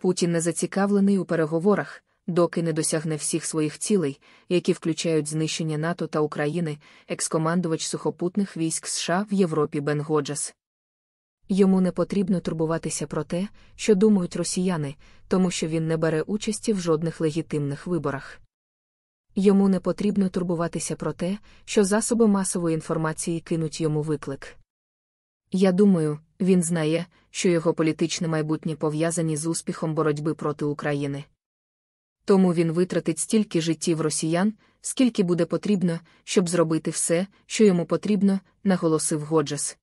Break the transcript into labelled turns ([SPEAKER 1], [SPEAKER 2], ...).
[SPEAKER 1] Путін не зацікавлений у переговорах, доки не досягне всіх своїх цілей, які включають знищення НАТО та України, екскомандувач сухопутних військ США в Європі Бен Годжес. Йому не потрібно турбуватися про те, що думають росіяни, тому що він не бере участі в жодних легітимних виборах. Йому не потрібно турбуватися про те, що засоби масової інформації кинуть йому виклик. Я думаю, він знає, що його політичне майбутнє пов'язані з успіхом боротьби проти України. Тому він витратить стільки життів росіян, скільки буде потрібно, щоб зробити все, що йому потрібно, наголосив Годжес.